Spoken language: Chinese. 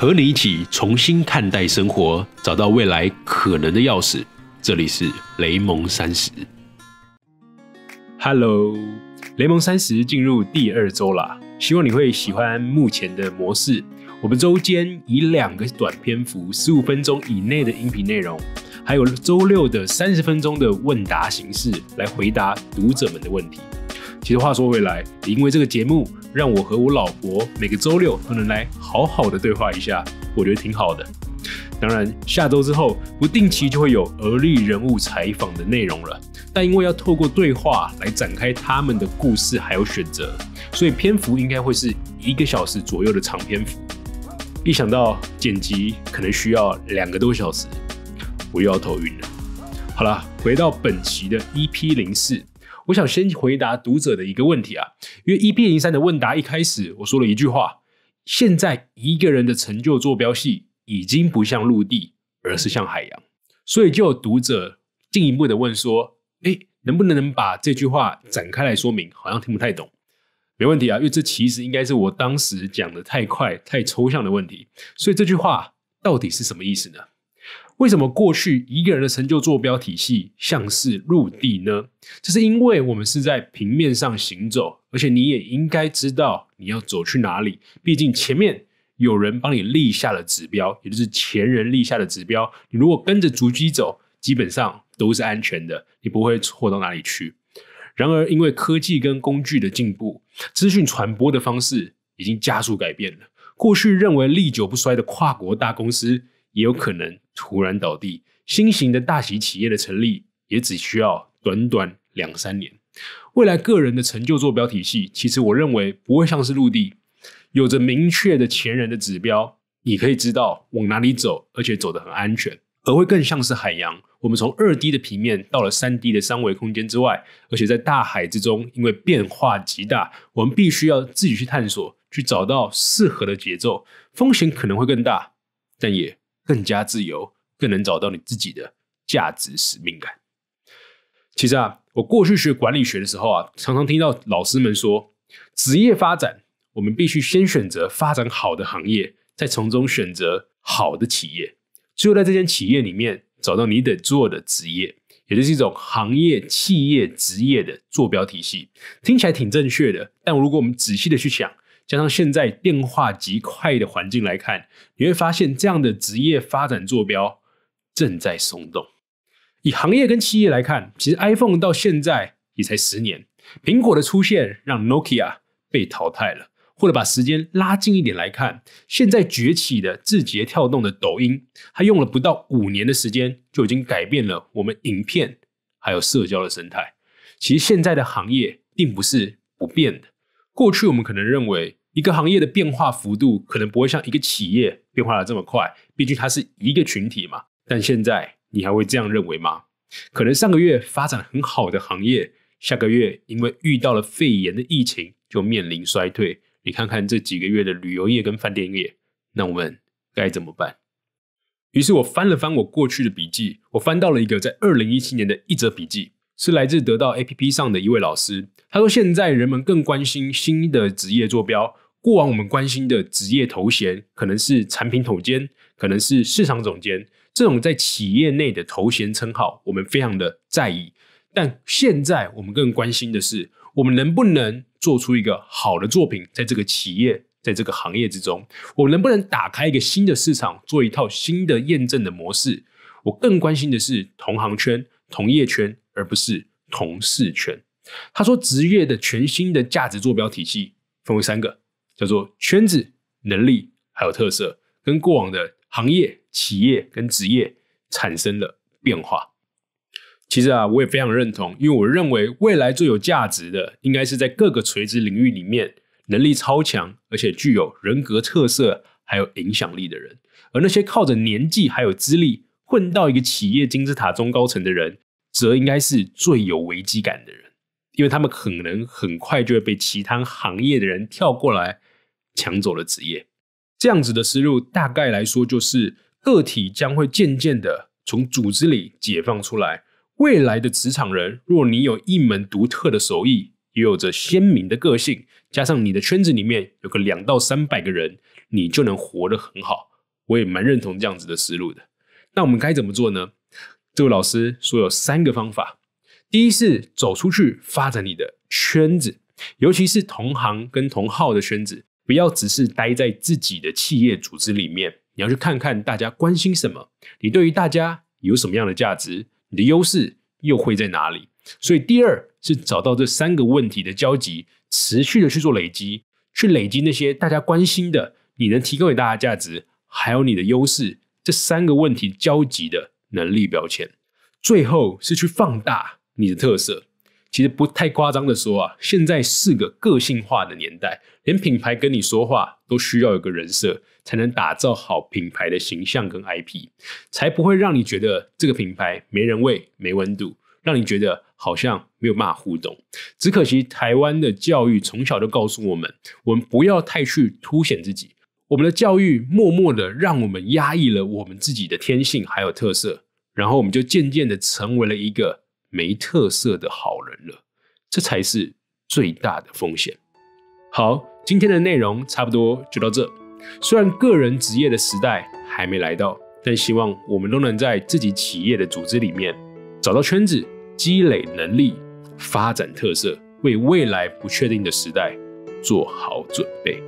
和你一起重新看待生活，找到未来可能的钥匙。这里是雷蒙三十。Hello，雷蒙三十进入第二周啦，希望你会喜欢目前的模式。我们周间以两个短篇幅（十五分钟以内的音频内容），还有周六的三十分钟的问答形式来回答读者们的问题。其实话说回来，也因为这个节目，让我和我老婆每个周六都能来好好的对话一下，我觉得挺好的。当然，下周之后不定期就会有而立人物采访的内容了，但因为要透过对话来展开他们的故事还有选择，所以篇幅应该会是一个小时左右的长篇幅。一想到剪辑可能需要两个多小时，我又要头晕了。好了，回到本期的 EP 零四。我想先回答读者的一个问题啊，因为一变零三的问答一开始我说了一句话，现在一个人的成就坐标系已经不像陆地，而是像海洋，所以就有读者进一步的问说，哎，能不能能把这句话展开来说明？好像听不太懂。没问题啊，因为这其实应该是我当时讲的太快、太抽象的问题，所以这句话到底是什么意思呢？为什么过去一个人的成就坐标体系像是陆地呢？这是因为我们是在平面上行走，而且你也应该知道你要走去哪里。毕竟前面有人帮你立下了指标，也就是前人立下的指标。你如果跟着足迹走，基本上都是安全的，你不会错到哪里去。然而，因为科技跟工具的进步，资讯传播的方式已经加速改变了。过去认为历久不衰的跨国大公司。也有可能突然倒地。新型的大型企业的成立也只需要短短两三年。未来个人的成就坐标体系，其实我认为不会像是陆地，有着明确的前人的指标，你可以知道往哪里走，而且走得很安全，而会更像是海洋。我们从二 d 的平面到了三 d 的三维空间之外，而且在大海之中，因为变化极大，我们必须要自己去探索，去找到适合的节奏，风险可能会更大，但也。更加自由，更能找到你自己的价值使命感。其实啊，我过去学管理学的时候啊，常常听到老师们说，职业发展我们必须先选择发展好的行业，再从中选择好的企业，最后在这间企业里面找到你得做的职业，也就是一种行业、企业、职业的坐标体系，听起来挺正确的。但如果我们仔细的去想，加上现在变化极快的环境来看，你会发现这样的职业发展坐标正在松动。以行业跟企业来看，其实 iPhone 到现在也才十年，苹果的出现让 Nokia 被淘汰了。或者把时间拉近一点来看，现在崛起的字节跳动的抖音，它用了不到五年的时间，就已经改变了我们影片还有社交的生态。其实现在的行业并不是不变的，过去我们可能认为。一个行业的变化幅度可能不会像一个企业变化的这么快，毕竟它是一个群体嘛。但现在你还会这样认为吗？可能上个月发展很好的行业，下个月因为遇到了肺炎的疫情，就面临衰退。你看看这几个月的旅游业跟饭店业，那我们该怎么办？于是我翻了翻我过去的笔记，我翻到了一个在二零一七年的一则笔记，是来自得到 APP 上的一位老师。他说：“现在人们更关心新的职业坐标。”过往我们关心的职业头衔可能是产品总监，可能是市场总监，这种在企业内的头衔称号我们非常的在意。但现在我们更关心的是，我们能不能做出一个好的作品，在这个企业，在这个行业之中，我能不能打开一个新的市场，做一套新的验证的模式？我更关心的是同行圈、同业圈，而不是同事圈。他说，职业的全新的价值坐标体系分为三个。叫做圈子、能力还有特色，跟过往的行业、企业跟职业产生了变化。其实啊，我也非常认同，因为我认为未来最有价值的，应该是在各个垂直领域里面能力超强，而且具有人格特色还有影响力的人。而那些靠着年纪还有资历混到一个企业金字塔中高层的人，则应该是最有危机感的人，因为他们可能很快就会被其他行业的人跳过来。抢走了职业，这样子的思路大概来说就是个体将会渐渐的从组织里解放出来。未来的职场人，若你有一门独特的手艺，也有着鲜明的个性，加上你的圈子里面有个两到三百个人，你就能活得很好。我也蛮认同这样子的思路的。那我们该怎么做呢？这位老师说有三个方法：第一是走出去发展你的圈子，尤其是同行跟同号的圈子。不要只是待在自己的企业组织里面，你要去看看大家关心什么，你对于大家有什么样的价值，你的优势又会在哪里。所以第二是找到这三个问题的交集，持续的去做累积，去累积那些大家关心的、你能提供给大家价值，还有你的优势这三个问题交集的能力标签。最后是去放大你的特色。其实不太夸张的说啊，现在是个个性化的年代，连品牌跟你说话都需要有个人设，才能打造好品牌的形象跟 IP，才不会让你觉得这个品牌没人味、没温度，让你觉得好像没有办法互动。只可惜台湾的教育从小就告诉我们，我们不要太去凸显自己，我们的教育默默的让我们压抑了我们自己的天性还有特色，然后我们就渐渐的成为了一个。没特色的好人了，这才是最大的风险。好，今天的内容差不多就到这。虽然个人职业的时代还没来到，但希望我们都能在自己企业的组织里面找到圈子，积累能力，发展特色，为未来不确定的时代做好准备。